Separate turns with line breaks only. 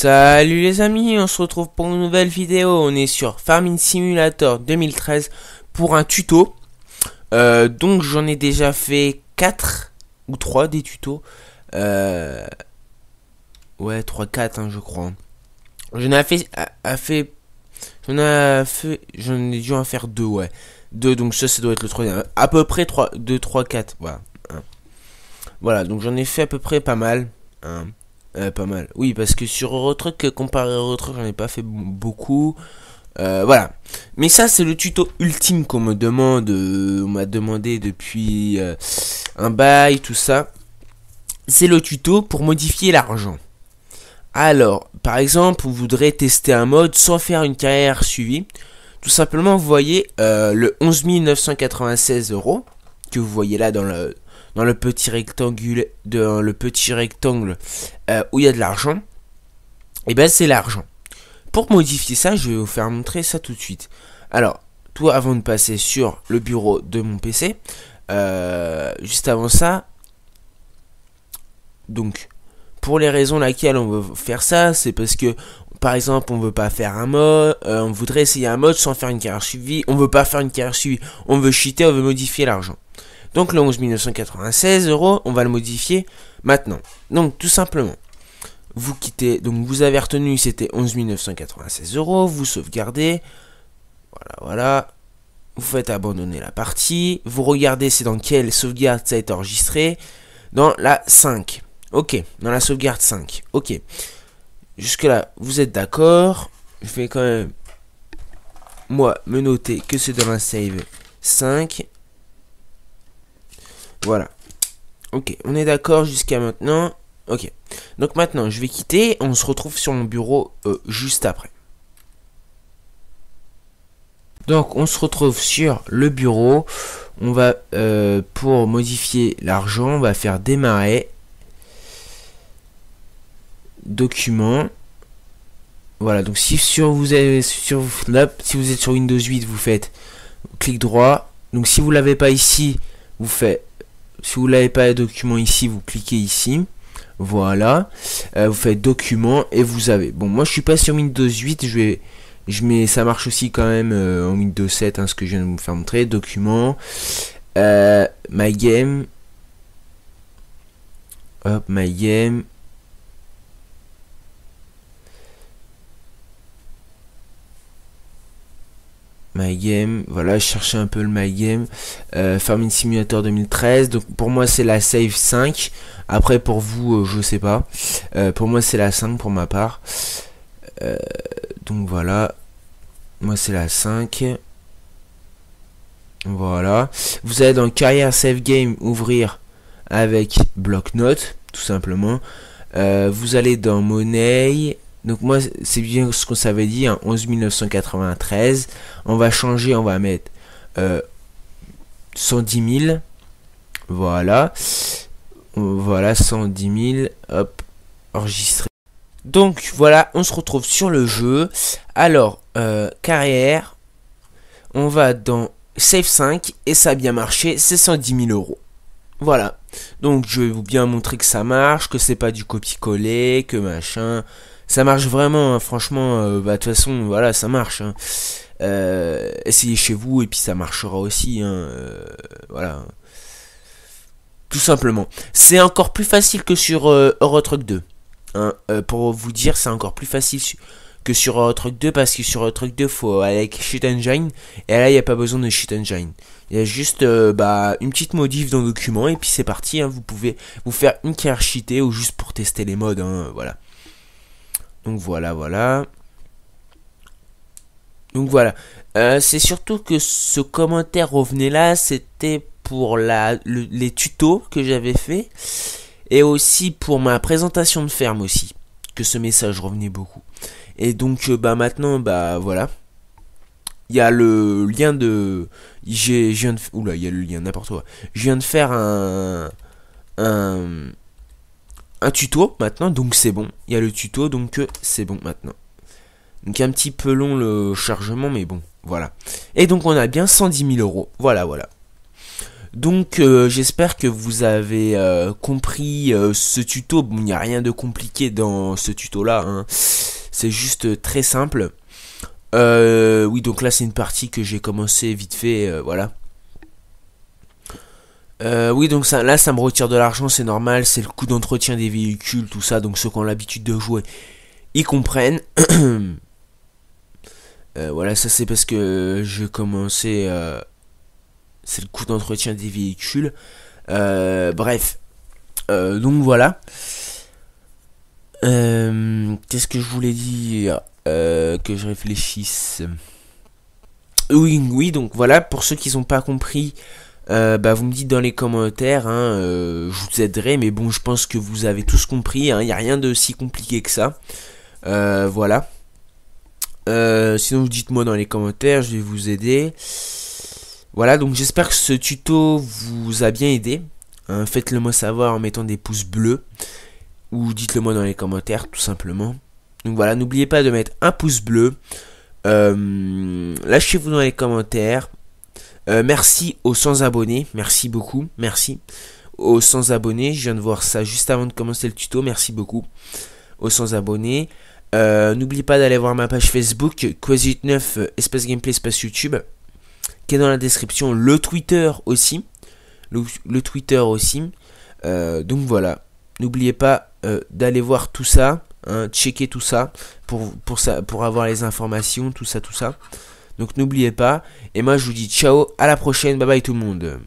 Salut les amis, on se retrouve pour une nouvelle vidéo. On est sur Farming Simulator 2013 pour un tuto. Euh, donc j'en ai déjà fait 4 ou 3 des tutos. Euh, ouais, 3-4 hein, je crois. J'en ai fait... Ah, ah, fait j'en ai fait... J'en dû en faire 2, ouais. 2, donc ça, ça doit être le troisième. À peu près 3, 2, 3, 4. Voilà. donc j'en ai fait à peu près pas mal. Hein. Euh, pas mal. Oui, parce que sur Eurotruck, comparé à Eurotruck, j'en ai pas fait beaucoup. Euh, voilà. Mais ça, c'est le tuto ultime qu'on me demande. Euh, on m'a demandé depuis un bail, tout ça. C'est le tuto pour modifier l'argent. Alors, par exemple, vous voudrez tester un mode sans faire une carrière suivie. Tout simplement, vous voyez le 11 996 euros que vous voyez là dans le, dans le petit rectangle, de le petit rectangle euh, où il y a de l'argent, et eh ben c'est l'argent. Pour modifier ça, je vais vous faire montrer ça tout de suite. Alors, tout avant de passer sur le bureau de mon PC, euh, juste avant ça, donc pour les raisons laquelle on veut faire ça, c'est parce que par exemple, on veut pas faire un mode, euh, on voudrait essayer un mode sans faire une carrière suivie, on veut pas faire une carrière suivie, on veut cheater, on veut modifier l'argent. Donc le 11 1996 euros, on va le modifier maintenant. Donc tout simplement, vous quittez, donc vous avez retenu, c'était 11 996 euros, vous sauvegardez, voilà, voilà, vous faites abandonner la partie, vous regardez c'est dans quelle sauvegarde ça a été enregistré, dans la 5, ok, dans la sauvegarde 5, ok. Jusque là, vous êtes d'accord, je vais quand même, moi, me noter que c'est dans la save 5, voilà. Ok, on est d'accord jusqu'à maintenant. Ok. Donc maintenant, je vais quitter. On se retrouve sur mon bureau euh, juste après. Donc on se retrouve sur le bureau. On va euh, pour modifier l'argent, on va faire démarrer document. Voilà, donc si sur vous avez sur si vous êtes sur Windows 8, vous faites clic droit. Donc si vous l'avez pas ici, vous faites si vous n'avez pas les documents ici, vous cliquez ici. Voilà. Euh, vous faites documents et vous avez. Bon, moi je suis pas sur Windows 8, je vais. Je mets, ça marche aussi quand même euh, en Windows 7, hein, ce que je viens de vous faire montrer. Documents. Euh, my Game, hop, My Game, My Game, voilà, je cherchais un peu le My Game. Euh, Farming Simulator 2013, donc pour moi c'est la save 5. Après pour vous, euh, je sais pas. Euh, pour moi c'est la 5 pour ma part. donc voilà, moi c'est la 5. Voilà. Vous allez dans Carrière Save Game, ouvrir avec bloc notes tout simplement. vous allez dans Monnaie, donc moi, c'est bien ce qu'on s'avait dit, 11 hein, 993. On va changer, on va mettre 110 euh, 000. Voilà. Voilà, 110 000. Hop, enregistré. Donc voilà, on se retrouve sur le jeu. Alors, euh, carrière. On va dans Save 5 et ça a bien marché, c'est 110 000 euros. Voilà. Donc je vais vous bien montrer que ça marche, que c'est pas du copier-coller, que machin ça marche vraiment, hein, franchement, euh, bah de toute façon, voilà, ça marche. Hein. Euh, essayez chez vous et puis ça marchera aussi, hein, euh, voilà. Tout simplement. C'est encore plus facile que sur Euro Truck 2. Hein. pour vous dire, c'est encore plus facile que sur Euro Truck 2 parce que sur Euro Truck 2, faut aller avec shit Engine et là, il n'y a pas besoin de shit Engine. Il y a juste bah, une petite modif dans le document et puis c'est parti. vous pouvez vous faire une carte cheatée ou juste pour tester les modes. voilà. Donc voilà, voilà. Donc voilà. Euh, c'est surtout que ce commentaire revenait là, c'était pour la, les tutos que j'avais fait. Et aussi pour ma présentation de ferme aussi. Que ce message revenait beaucoup. Et donc euh, bah maintenant, bah voilà. Il y a le lien de. J'ai, j'ai Oula, il y a le lien, n'importe quoi. Je viens de faire un. Un un tuto maintenant, donc c'est bon. Il y a le tuto, donc c'est bon maintenant. Donc un petit peu long le chargement, mais bon, voilà. Et donc on a bien 110 000 euros. Voilà, voilà. Donc euh, j'espère que vous avez euh, compris euh, ce tuto. Bon, il n'y a rien de compliqué dans ce tuto-là. Hein. C'est juste très simple. oui, donc là c'est une partie que j'ai commencé vite fait, voilà. Euh, oui, donc ça, là, ça me retire de l'argent, c'est normal, c'est le coût d'entretien des véhicules, tout ça, donc ceux qui ont l'habitude de jouer, ils comprennent. euh, voilà, ça c'est parce que je commençais... Euh, c'est le coût d'entretien des véhicules. Euh, bref. Euh, donc voilà. Qu'est-ce que je voulais dire Que je réfléchisse. Oui, oui, donc voilà, pour ceux qui n'ont pas compris... Euh, bah vous me dites dans les commentaires, hein, euh, je vous aiderai, mais bon je pense que vous avez tous compris, il hein, n'y a rien de si compliqué que ça. Euh, voilà. sinon vous dites moi dans les commentaires, je vais vous aider. Voilà, donc j'espère que ce tuto vous a bien aidé. Hein, faites-le moi savoir en mettant des pouces bleus. Ou dites-le moi dans les commentaires, tout simplement. Donc voilà, n'oubliez pas de mettre un pouce bleu. Lâchez-vous dans les commentaires. Euh, merci aux 100 abonnés, merci beaucoup, merci aux 100 abonnés. Je viens de voir ça juste avant de commencer le tuto, merci beaucoup aux 100 abonnés. Euh, n'oubliez N'oublie pas d'aller voir ma page Facebook, Quasit9, euh, espace gameplay, espace YouTube, qui est dans la description. Le Twitter aussi. Le, Twitter aussi. donc voilà. N'oubliez pas d'aller voir tout ça, hein, checker tout ça pour, pour ça, pour avoir les informations, tout ça, tout ça. Donc n'oubliez pas. Et moi je vous dis ciao, à la prochaine, bye bye tout le monde.